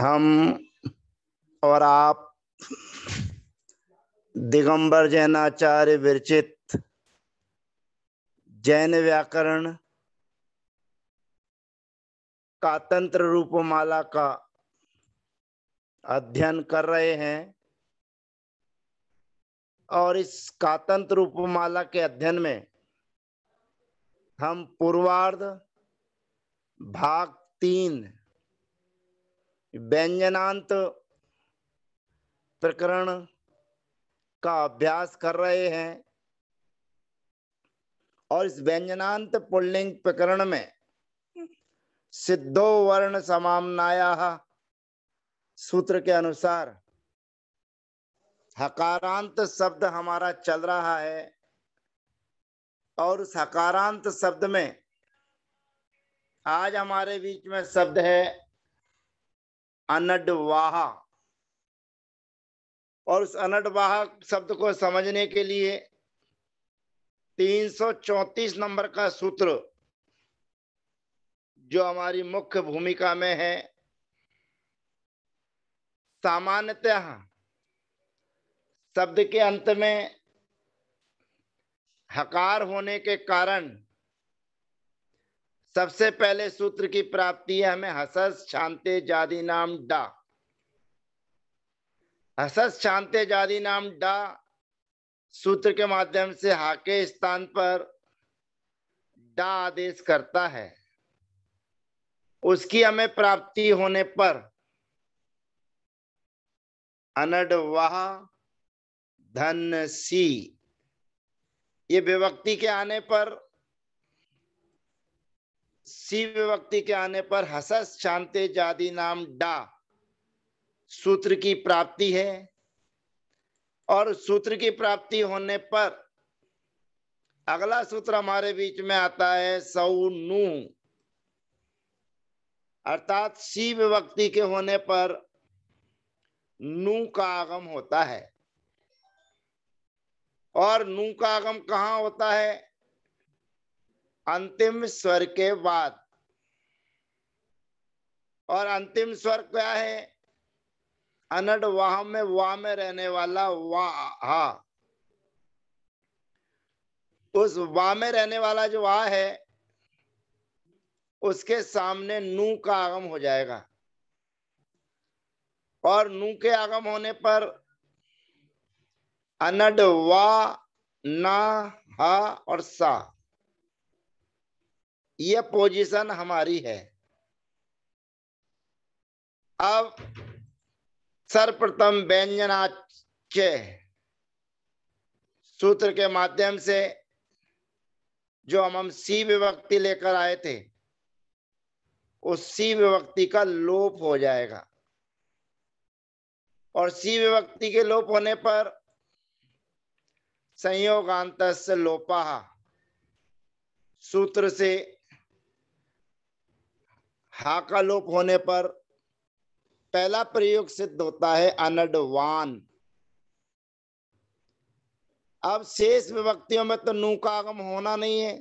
हम और आप दिगंबर जैनाचार्य विरचित जैन व्याकरण का तंत्र रूपमाला का अध्ययन कर रहे हैं और इस कातंत्र रूपमाला के अध्ययन में हम पूर्वार्ध भाग तीन व्यंजनांत प्रकरण का अभ्यास कर रहे हैं और इस व्यंजनांत पुल्लिंग प्रकरण में सिद्धो वर्ण समामनाया सूत्र के अनुसार हकारांत शब्द हमारा चल रहा है और उस हकारांत शब्द में आज हमारे बीच में शब्द है अनडवाहा और उस अनडवाहा शब्द को समझने के लिए 334 नंबर का सूत्र जो हमारी मुख्य भूमिका में है सामान्यतः शब्द के अंत में हकार होने के कारण सबसे पहले सूत्र की प्राप्ति है हमें हसस छांते जादी नाम डा हसस छांते जादी नाम डा सूत्र के माध्यम से हाके स्थान पर डा आदेश करता है उसकी हमें प्राप्ति होने पर अनड वाह धन सी ये विभक्ति के आने पर सी विभक्ति के आने पर हसस शांति जादि नाम डा सूत्र की प्राप्ति है और सूत्र की प्राप्ति होने पर अगला सूत्र हमारे बीच में आता है सऊ नू अर्थात सी विभक्ति के होने पर नू का आगम होता है और नू का आगम कहा होता है अंतिम स्वर के बाद और अंतिम स्वर क्या है अनड वाह में वाह में रहने वाला वाह उस वाह में रहने वाला जो वाह है उसके सामने नू का आगम हो जाएगा और नू के आगम होने पर अनड वा ना हा और सा ये पोजीशन हमारी है अब सर्वप्रथम व्यंजनाच्य सूत्र के माध्यम से जो हम हम सी विभक्ति लेकर आए थे उस सी विभक्ति का लोप हो जाएगा और सी विभक्ति के लोप होने पर संयोगांत लोपाह सूत्र से हा का लोप होने पर पहला प्रयोग सिद्ध होता है अनडवान अब शेष विभक्तियों में तो नू का आगम होना नहीं है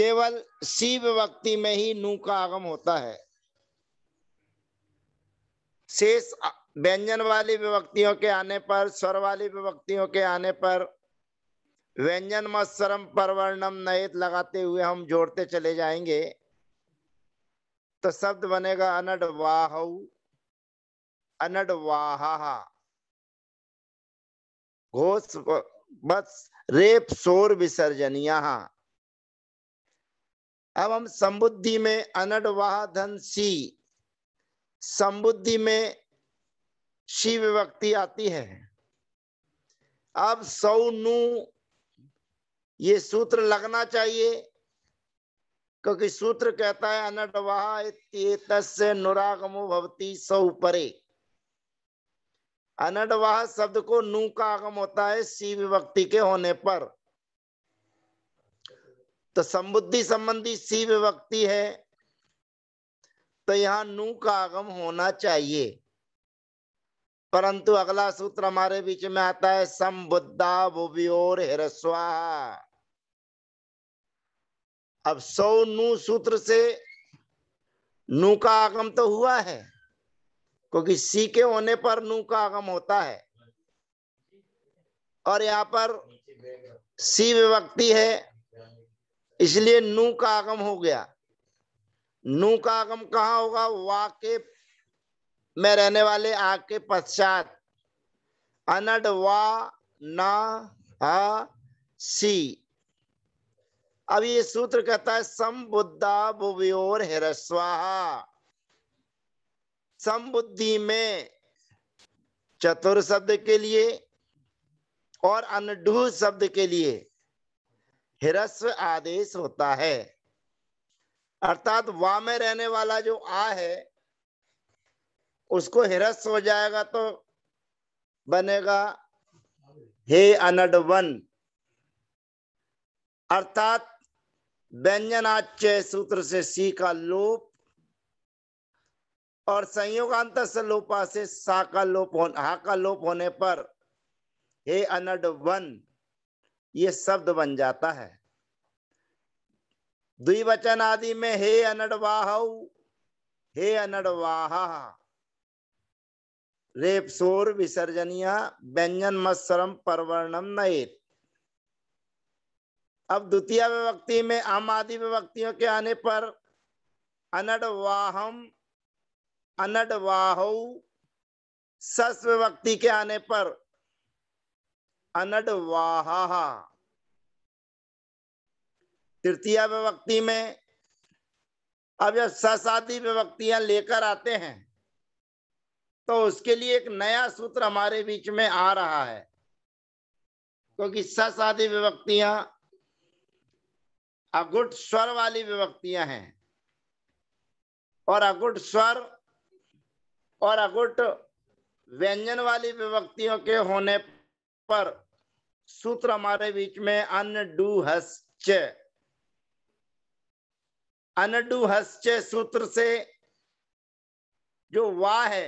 केवल सी विभक्ति में ही नू का आगम होता है शेष व्यंजन वाली विभक्तियों के आने पर स्वर वाली विभक्तियों के आने पर व्यंजन मत्सरम परवर्णम नहित लगाते हुए हम जोड़ते चले जाएंगे तो शब्द बनेगा अनड वाह अनड वाहा घोष बस रेप शोर विसर्जनिया अब हम संबुद्धि में अनड वाह धन सी संबुद्धि में शिव विभक्ति आती है अब सौ नू ये सूत्र लगना चाहिए क्योंकि सूत्र कहता है अनडवाहा नुरागमो भवती सौ परे अनडवाह शब्द को नू का आगम होता है सी विभक्ति के होने पर तो संबुद्धि संबंधी सी विभक्ति है तो यहां नू का आगम होना चाहिए परंतु अगला सूत्र हमारे बीच में आता है संबुद्धा भुवियोर हिरस्वाहा अब सौ नू सूत्र से नू का आगम तो हुआ है क्योंकि सी के होने पर नू का आगम होता है और यहाँ पर सी विभक्ति है इसलिए नू का आगम हो गया नू का आगम कहा होगा के में रहने वाले आग के पश्चात अनड वा ना हा सी अब ये सूत्र कहता है समबुद्धा भुवयोर हिरस्वाहा समबुद्धि में चतुर शब्द के लिए और अनडू शब्द के लिए हिरस्व आदेश होता है अर्थात वा में रहने वाला जो आ है उसको हिरस्व हो जाएगा तो बनेगा हे अनडवन अर्थात व्यंजनाचय सूत्र से सी का लोप और संयोगांत लोपा से सा का लोप हो हा का लोप होने पर हे अनड वन ये शब्द बन जाता है द्विवचन आदि में हे अनडवाह हे अनडवाह रेप सोर विसर्जनिया व्यंजन मत्सरम परवर्णम नएत अब द्वितीय विभक्ति में आम आदि विभक्तियों के आने पर अनड वाहम अनड वाह सस विभक्ति के आने पर अनड वाहा तृतीय विभक्ति में अब जब सस आदि विभक्तियां लेकर आते हैं तो उसके लिए एक नया सूत्र हमारे बीच में आ रहा है क्योंकि सस आदि विभक्तियां अगुट स्वर वाली विभक्तियां हैं और अगुट स्वर और अगुट व्यंजन वाली विभक्तियों के होने पर सूत्र हमारे बीच में अन्न डू हस्च अन्न डू सूत्र से जो वाह है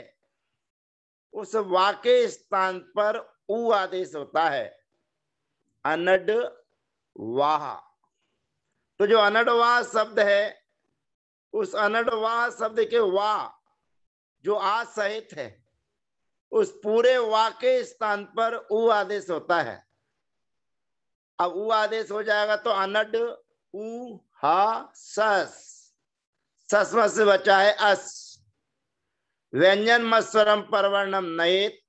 उस वा के स्थान पर ऊ आदेश होता है अनड वाह तो जो अनडवा शब्द है उस अनडवा शब्द के वा जो आ सहित है उस पूरे वा के स्थान पर उ आदेश होता है अब उ आदेश हो जाएगा तो अनड उ हा सस सस्म से बचा है अस व्यंजन मस्वरम परवर्णम नयेत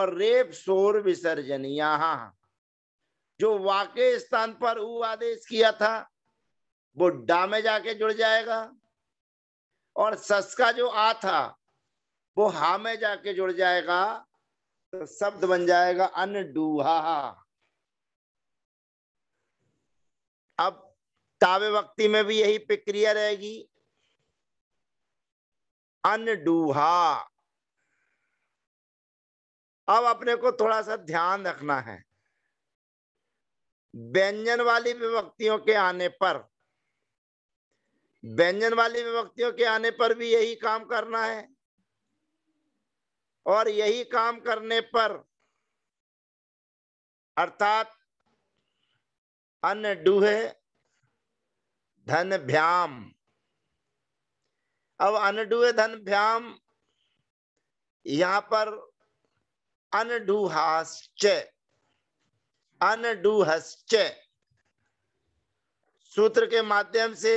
और रेप शोर विसर्जन यहां जो वाकई स्थान पर ऊ आदेश किया था वो डा में जाके जुड़ जाएगा और सस का जो आ था वो हा में जाके जुड़ जाएगा तो शब्द बन जाएगा अन डूहा अब तावे वक्ति में भी यही प्रक्रिया रहेगी अन डूहा अब अपने को थोड़ा सा ध्यान रखना है व्यंजन वाली विभक्तियों के आने पर व्यंजन वाली विभक्तियों के आने पर भी यही काम करना है और यही काम करने पर अर्थात अन्य डूहे धन भ्याम अब अनडूहे धन भ्याम यहां पर अनडूहाश्चय अनडूहश्च सूत्र के माध्यम से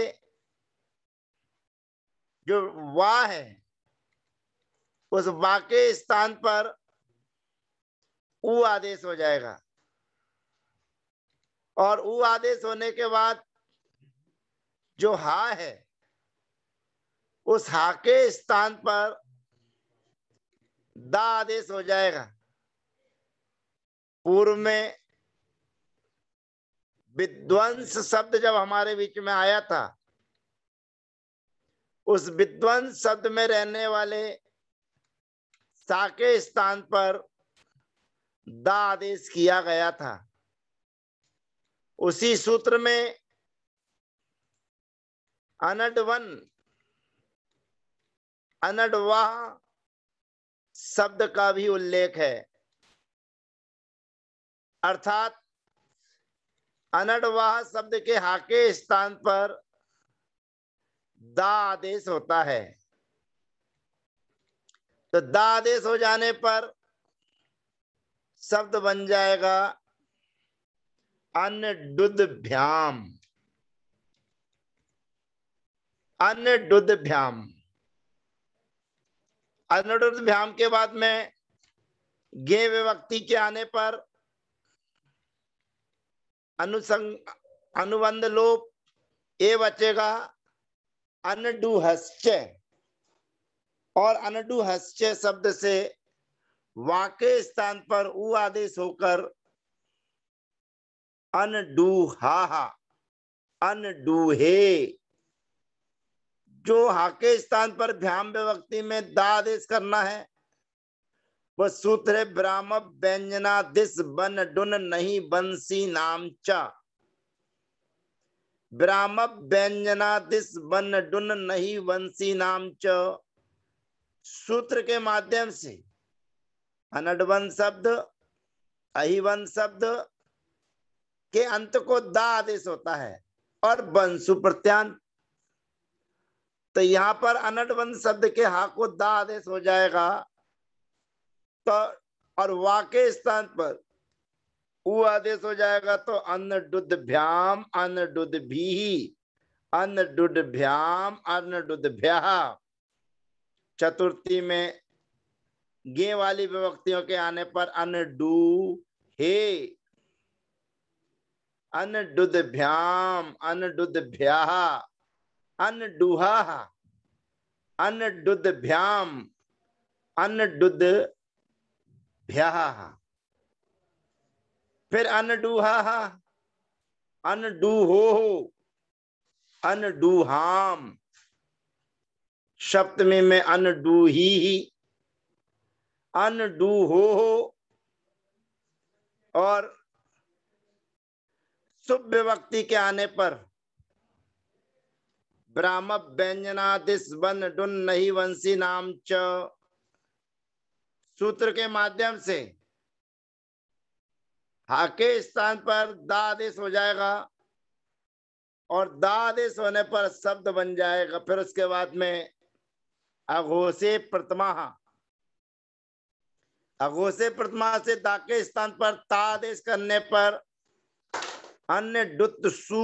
जो वाह है उस वाह के स्थान पर ऊ आदेश हो जाएगा और ऊ आदेश होने के बाद जो हा है उस हा के स्थान पर दा आदेश हो जाएगा पूर्व में विध्वंस शब्द जब हमारे बीच में आया था उस विध्वंस शब्द में रहने वाले साके स्थान पर दा आदेश किया गया था उसी सूत्र में अनडवन वाह शब्द का भी उल्लेख है अर्थात अनडवाह शब्द के हाके स्थान पर दा आदेश होता है तो दा आदेश हो जाने पर शब्द बन जाएगा अन्डुद्भ्याम अन्डुद्भ्याम अन्डुद्भ्याम के बाद में गे विभक्ति के आने पर अनुसंग अनुबंध लोप ए बचेगा अनडू हस्य और अनडू हस्य शब्द से वाक्य स्थान पर उ आदेश होकर अनडू अनडूहे जो हाके स्थान पर भ्याम व्यक्ति में दा आदेश करना है वह सूत्र है व्यंजना दिस बन डुन नहीं बंसी नाम चा ब्राह्म दिस बन डुन नहीं वंशी नाम च सूत्र के माध्यम से अनडवन शब्द अहिवन शब्द के अंत को दा आदेश होता है और वंशु प्रत्यांत तो यहां पर अनडवन शब्द के हा को दा आदेश हो जाएगा तो और वाके स्थान पर वो आदेश हो जाएगा तो अन्न डुद भ्याम अन्न डुद भी अन्न डुद भ्याम अन्न डुद भ्या चतुर्थी में गे वाली विभक्तियों के आने पर अन्न डू हे अन्न डुद भ्याम अन्न डुद भ्या अन्न डुहा अन्न डुद भ्याम अन्न डुद भ्याहा फिर अनडूहा अनडूहो अनडूहाम शब्द में मैं अनडूही ही हो और शुभ व्यक्ति के आने पर ब्राह्म व्यंजनादिश बन डुन नहीं वंशी नाम च सूत्र के माध्यम से हाके स्थान पर दा आदेश हो जाएगा और दा आदेश होने पर शब्द बन जाएगा फिर उसके बाद में अघोषे प्रतिमा अघोषे प्रतिमा से दा के स्थान पर ता आदेश करने पर अन्य डुत सु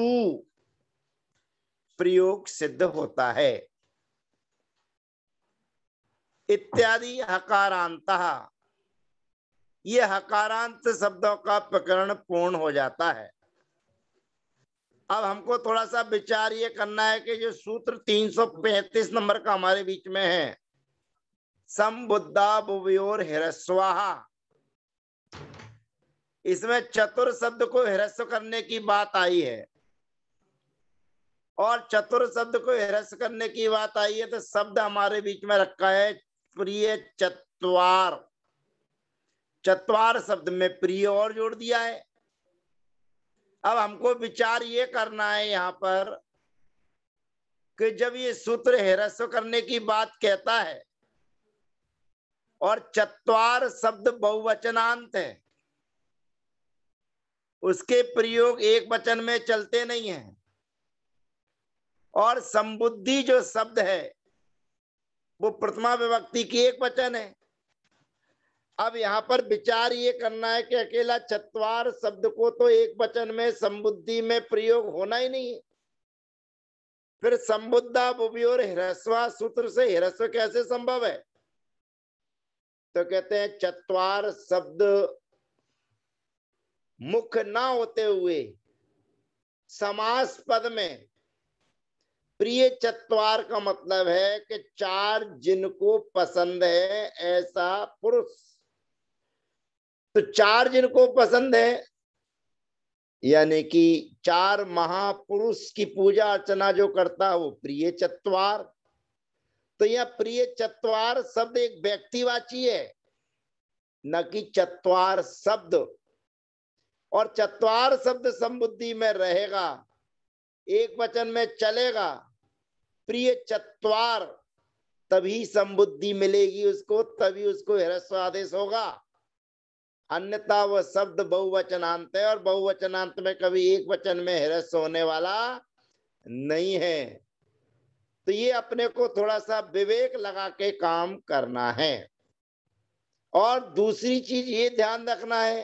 प्रयोग सिद्ध होता है इत्यादि हकारांत ये हकारांत शब्दों का प्रकरण पूर्ण हो जाता है अब हमको थोड़ा सा विचार ये करना है कि जो सूत्र 335 नंबर का हमारे बीच में है संबुद्धा बुवियोर हिरस्वाहा इसमें चतुर शब्द को हिरस्व करने की बात आई है और चतुर शब्द को हिरस्व करने की बात आई है तो शब्द हमारे बीच में रखा है प्रिय चतवार चतवार शब्द में प्रिय और जोड़ दिया है अब हमको विचार ये करना है यहाँ पर कि जब ये सूत्र हेरस्व करने की बात कहता है और चतवार शब्द बहुवचनांत है उसके प्रयोग एक वचन में चलते नहीं है और संबुद्धि जो शब्द है वो प्रथमा विभक्ति की एक वचन है अब यहाँ पर विचार ये करना है कि अकेला चतवार शब्द को तो एक वचन में संबुद्धि में प्रयोग होना ही नहीं फिर संबुद्धा बुबी और हिरस्वा सूत्र से हिरस्व कैसे संभव है तो कहते हैं चतवार शब्द मुख ना होते हुए समास पद में प्रिय चतवार का मतलब है कि चार जिनको पसंद है ऐसा पुरुष तो चार जिनको पसंद है यानी कि चार महापुरुष की पूजा अर्चना जो करता है वो प्रिय चतवार तो यह प्रिय चतवार शब्द एक व्यक्तिवाची है न कि चतवार शब्द और चतवार शब्द संबुद्धि में रहेगा एक वचन में चलेगा प्रिय चतवार तभी संबुद्धि मिलेगी उसको तभी उसको हृस्व आदेश होगा अन्यथा वह शब्द बहुवचनांत है और बहुवचनांत में कभी एक वचन में हृस्व होने वाला नहीं है तो ये अपने को थोड़ा सा विवेक लगा के काम करना है और दूसरी चीज ये ध्यान रखना है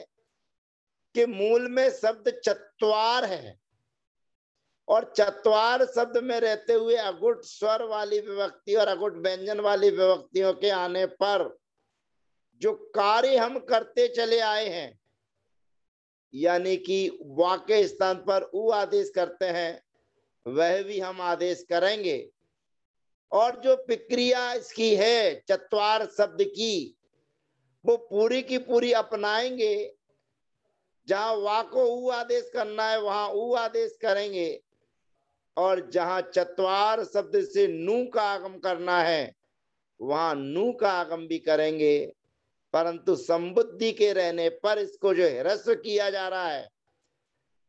कि मूल में शब्द चतवार है और चतवार शब्द में रहते हुए अगुट स्वर वाली विभक्ति और अगुट व्यंजन वाली विभक्तियों के आने पर जो कार्य हम करते चले आए हैं यानी कि वाक्य स्थान पर उ आदेश करते हैं वह भी हम आदेश करेंगे और जो प्रक्रिया इसकी है चतवार शब्द की वो पूरी की पूरी अपनाएंगे जहां वाको को ऊ आदेश करना है वहां ऊ आदेश करेंगे और जहां चतवार शब्द से नू का आगम करना है वहां नू का आगम भी करेंगे परंतु संबुद्धि के रहने पर इसको जो ह्रस्व किया जा रहा है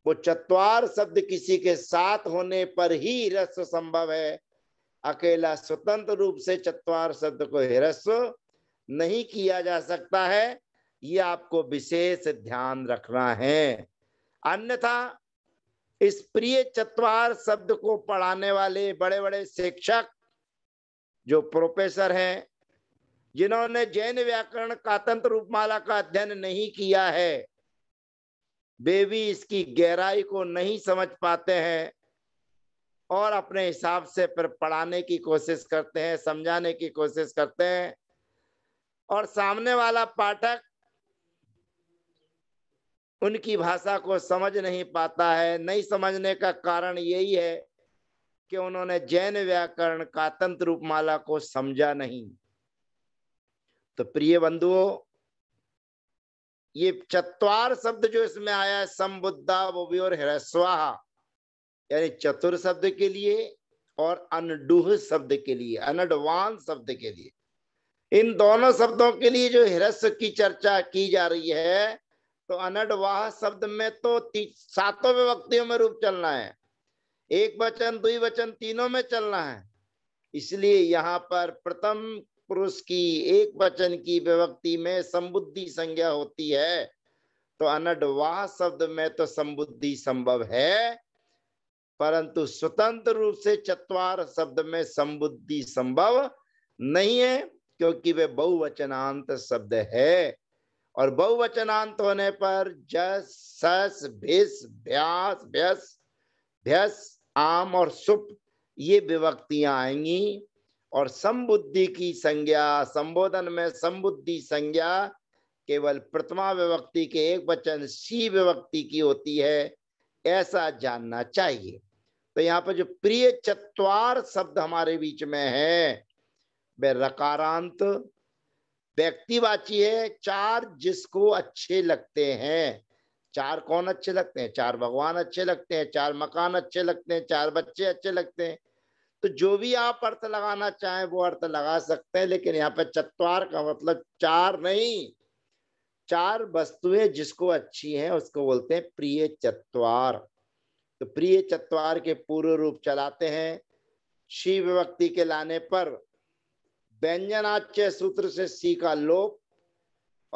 वो चतवार शब्द किसी के साथ होने पर ही ह्रस्व संभव है अकेला स्वतंत्र रूप से चतवार शब्द को ह्रस्व नहीं किया जा सकता है ये आपको विशेष ध्यान रखना है अन्यथा इस प्रिय चतवार शब्द को पढ़ाने वाले बड़े बड़े शिक्षक जो प्रोफेसर हैं जिन्होंने जैन व्याकरण का तंत्र रूपमाला का अध्ययन नहीं किया है वे भी इसकी गहराई को नहीं समझ पाते हैं और अपने हिसाब से फिर पढ़ाने की कोशिश करते हैं समझाने की कोशिश करते हैं और सामने वाला पाठक उनकी भाषा को समझ नहीं पाता है नहीं समझने का कारण यही है कि उन्होंने जैन व्याकरण का तंत्र रूपमाला को समझा नहीं तो प्रिय बंधुओं ये चतवार शब्द जो इसमें आया है वो भी और हृस्वाहा यानी चतुर शब्द के लिए और अनडूह शब्द के लिए अनडवान शब्द के लिए इन दोनों शब्दों के लिए जो हिरस्व की चर्चा की जा रही है तो अनडवाह शब्द में तो सातों विभक्तियों में रूप चलना है एक वचन दुई वचन तीनों में चलना है इसलिए यहाँ पर प्रथम पुरुष की एक वचन की विभक्ति में संबुद्धि संज्ञा होती है तो अनडवाह शब्द में तो संबुद्धि संभव है परंतु स्वतंत्र रूप से चतवार शब्द में संबुद्धि संभव नहीं है क्योंकि वे बहुवचनांत शब्द है और बहुवचनांत होने पर जस सस भिस भ्यास भ्यस भ्यस आम और सुप ये विभक्तियां आएंगी और संबुद्धि की संज्ञा संबोधन में संबुद्धि संज्ञा केवल प्रथमा विभक्ति के एक वचन सी विभक्ति की होती है ऐसा जानना चाहिए तो यहाँ पर जो प्रिय चतवार शब्द हमारे बीच में है वे रकारांत व्यक्तिवाची है चार जिसको अच्छे लगते हैं चार कौन अच्छे लगते हैं चार भगवान अच्छे लगते हैं चार मकान अच्छे लगते हैं चार बच्चे अच्छे लगते हैं तो जो भी आप अर्थ लगाना चाहें वो अर्थ लगा सकते हैं लेकिन यहाँ पे चतवार का मतलब चार नहीं चार वस्तुएं जिसको अच्छी हैं उसको बोलते हैं प्रिय चतवार तो प्रिय चतवार के पूर्व रूप चलाते हैं शिव भक्ति के लाने पर व्यंजनाच्य सूत्र से सी का लोप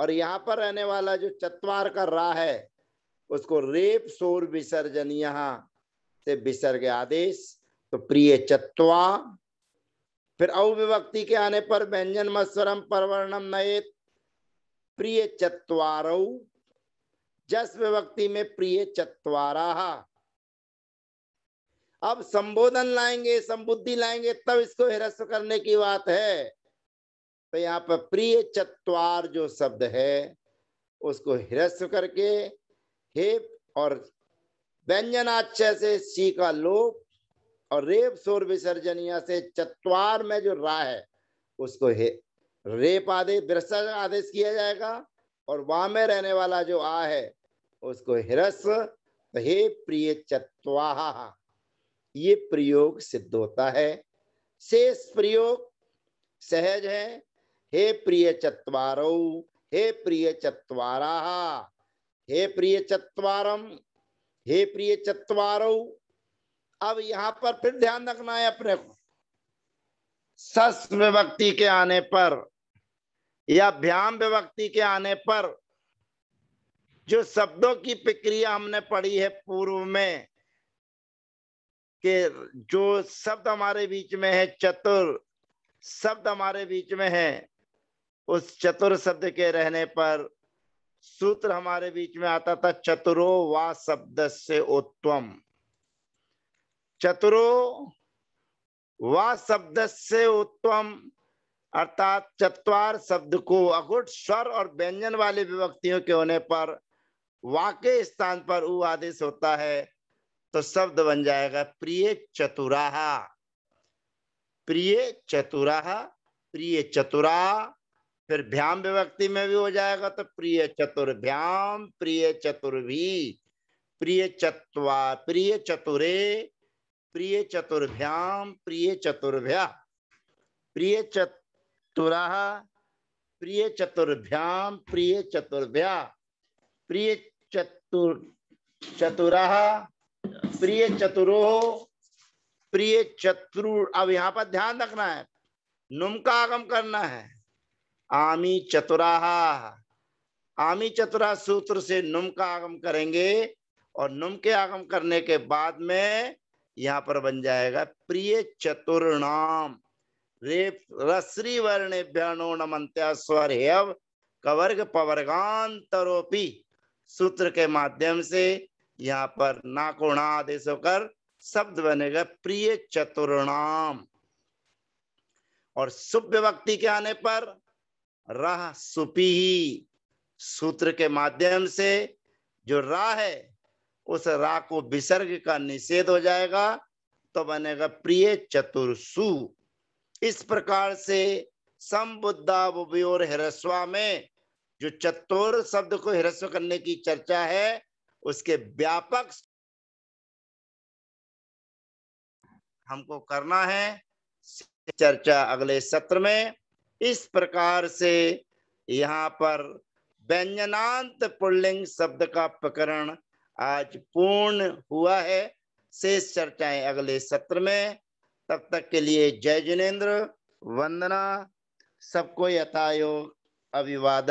और यहाँ पर रहने वाला जो चतवार का रा है उसको रेप सोर विसर्जन यहाँ से विसर्ग आदेश तो प्रिय चत्वा फिर अविभक्ति के आने पर व्यंजन मस्वरम परवर्णम नए प्रिय चतवार जस विभक्ति में प्रिय चतवारा अब संबोधन लाएंगे संबुद्धि लाएंगे तब इसको हिरस्व करने की बात है तो यहाँ पर प्रिय चतवार जो शब्द है उसको हिरस्व करके हे और व्यंजनाक्षय से सी का लोप और रेप शोर विसर्जनिया से चतवार में जो रा है उसको हे रेप आदेश विरसा आदेश किया जाएगा और वहां में रहने वाला जो आ है उसको हिरस्व तो हे प्रिय चतवाहा ये प्रयोग सिद्ध होता है शेष प्रयोग सहज है हे प्रिय चतवारो हे प्रिय चतवारा हे प्रिय चतवारम हे प्रिय चतवारो अब यहां पर फिर ध्यान रखना है अपने को सस विभक्ति के आने पर या भ्याम विभक्ति के आने पर जो शब्दों की प्रक्रिया हमने पढ़ी है पूर्व में कि जो शब्द हमारे बीच में है चतुर शब्द हमारे बीच में है उस चतुर शब्द के रहने पर सूत्र हमारे बीच में आता था चतुरो वा शब्द से उत्तम चतुरो वा शब्द से उत्तम अर्थात चतवार शब्द को अगुट स्वर और व्यंजन वाले विभक्तियों के होने पर वाक्य स्थान पर उ आदेश होता है तो शब्द बन जाएगा प्रिय चतुराहा प्रिय चतुराहा प्रिय चतुरा फिर भ्याम विभक्ति में भी हो जाएगा तो प्रिय चतुर्भ्याम प्रिय चतुर्भी प्रिय चतुआ प्रिय चतुरे प्रिय चतुर्भ्याम प्रिय चतुर्भ्या प्रिय चतुरा प्रिय चतुर्भ्याम प्रिय चतुर्भ्या प्रिय चतुर चतुरा प्रिय चतुरो प्रिय चतुर अब यहाँ पर ध्यान रखना है नुम का आगम करना है आमी चतुराहा आमी चतुरा सूत्र से नुम का आगम करेंगे और नुम के आगम करने के बाद में यहाँ पर बन जाएगा प्रिय चतुर्णाम रेप रसरी वर्ण भ्यानो नमंत्या स्वर हेव कवर्ग पवर्गान सूत्र के माध्यम से यहाँ पर ना आदेश होकर शब्द बनेगा प्रिय चतुर्णाम और सुव्यवक्ति के आने पर राह सुपी ही सूत्र के माध्यम से जो राह है उस राह को विसर्ग का निषेध हो जाएगा तो बनेगा प्रिय चतुर्सु इस प्रकार से बुबी और हिरस्वा में जो चतुर शब्द को हिरस्व करने की चर्चा है उसके व्यापक हमको करना है चर्चा अगले सत्र में इस प्रकार से यहाँ पर व्यंजनांत पुल्लिंग शब्द का प्रकरण आज पूर्ण हुआ है शेष चर्चाएं अगले सत्र में तब तक के लिए जय जिनेन्द्र वंदना सबको यथायोग अभिवादन